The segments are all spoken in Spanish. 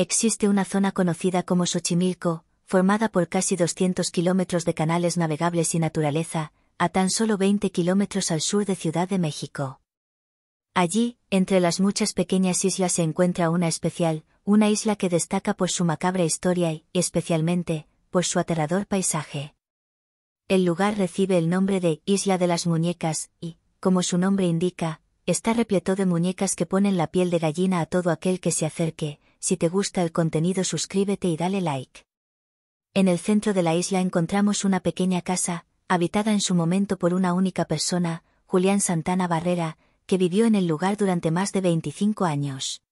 Existe una zona conocida como Xochimilco, formada por casi 200 kilómetros de canales navegables y naturaleza, a tan solo 20 kilómetros al sur de Ciudad de México. Allí, entre las muchas pequeñas islas se encuentra una especial, una isla que destaca por su macabra historia y, especialmente, por su aterrador paisaje. El lugar recibe el nombre de Isla de las Muñecas, y, como su nombre indica, está repleto de muñecas que ponen la piel de gallina a todo aquel que se acerque, si te gusta el contenido suscríbete y dale like. En el centro de la isla encontramos una pequeña casa, habitada en su momento por una única persona, Julián Santana Barrera, que vivió en el lugar durante más de 25 años.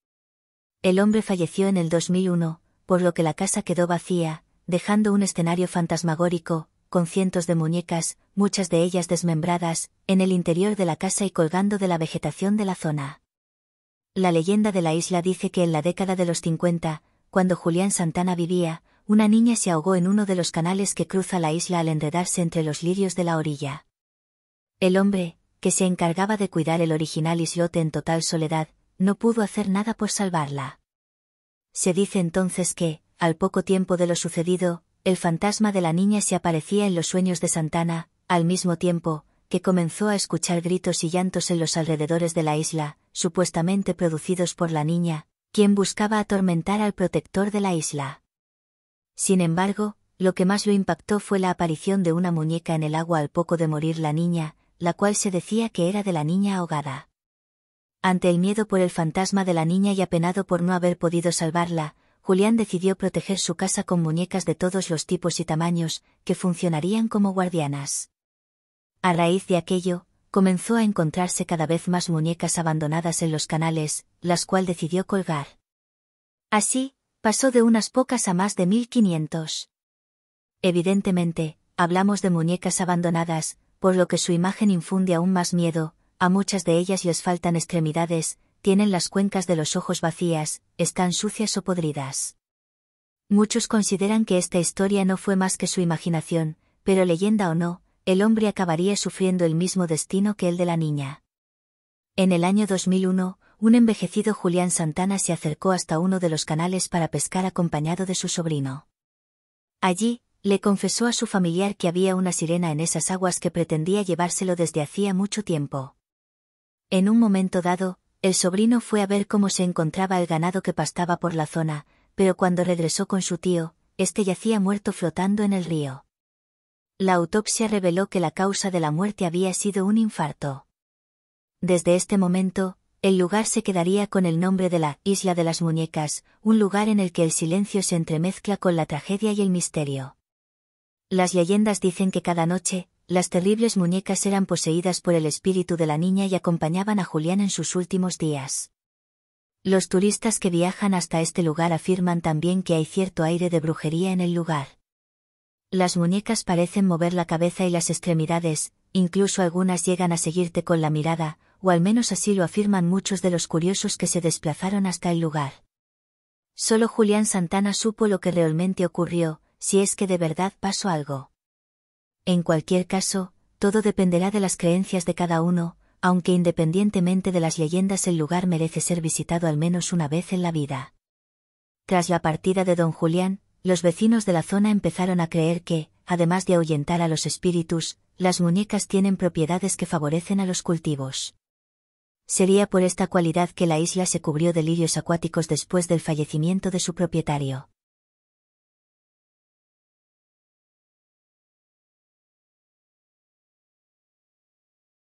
El hombre falleció en el 2001, por lo que la casa quedó vacía, dejando un escenario fantasmagórico, con cientos de muñecas, muchas de ellas desmembradas, en el interior de la casa y colgando de la vegetación de la zona. La leyenda de la isla dice que en la década de los 50, cuando Julián Santana vivía, una niña se ahogó en uno de los canales que cruza la isla al enredarse entre los lirios de la orilla. El hombre, que se encargaba de cuidar el original islote en total soledad, no pudo hacer nada por salvarla. Se dice entonces que, al poco tiempo de lo sucedido, el fantasma de la niña se aparecía en los sueños de Santana, al mismo tiempo, que comenzó a escuchar gritos y llantos en los alrededores de la isla, supuestamente producidos por la niña, quien buscaba atormentar al protector de la isla. Sin embargo, lo que más lo impactó fue la aparición de una muñeca en el agua al poco de morir la niña, la cual se decía que era de la niña ahogada. Ante el miedo por el fantasma de la niña y apenado por no haber podido salvarla, Julián decidió proteger su casa con muñecas de todos los tipos y tamaños, que funcionarían como guardianas. A raíz de aquello, comenzó a encontrarse cada vez más muñecas abandonadas en los canales, las cual decidió colgar. Así, pasó de unas pocas a más de 1500. Evidentemente, hablamos de muñecas abandonadas, por lo que su imagen infunde aún más miedo, a muchas de ellas les faltan extremidades, tienen las cuencas de los ojos vacías, están sucias o podridas. Muchos consideran que esta historia no fue más que su imaginación, pero leyenda o no, el hombre acabaría sufriendo el mismo destino que el de la niña. En el año 2001, un envejecido Julián Santana se acercó hasta uno de los canales para pescar acompañado de su sobrino. Allí, le confesó a su familiar que había una sirena en esas aguas que pretendía llevárselo desde hacía mucho tiempo. En un momento dado, el sobrino fue a ver cómo se encontraba el ganado que pastaba por la zona, pero cuando regresó con su tío, éste yacía muerto flotando en el río. La autopsia reveló que la causa de la muerte había sido un infarto. Desde este momento, el lugar se quedaría con el nombre de la Isla de las Muñecas, un lugar en el que el silencio se entremezcla con la tragedia y el misterio. Las leyendas dicen que cada noche, las terribles muñecas eran poseídas por el espíritu de la niña y acompañaban a Julián en sus últimos días. Los turistas que viajan hasta este lugar afirman también que hay cierto aire de brujería en el lugar. Las muñecas parecen mover la cabeza y las extremidades, incluso algunas llegan a seguirte con la mirada, o al menos así lo afirman muchos de los curiosos que se desplazaron hasta el lugar. Solo Julián Santana supo lo que realmente ocurrió, si es que de verdad pasó algo. En cualquier caso, todo dependerá de las creencias de cada uno, aunque independientemente de las leyendas el lugar merece ser visitado al menos una vez en la vida. Tras la partida de don Julián, los vecinos de la zona empezaron a creer que, además de ahuyentar a los espíritus, las muñecas tienen propiedades que favorecen a los cultivos. Sería por esta cualidad que la isla se cubrió de lirios acuáticos después del fallecimiento de su propietario.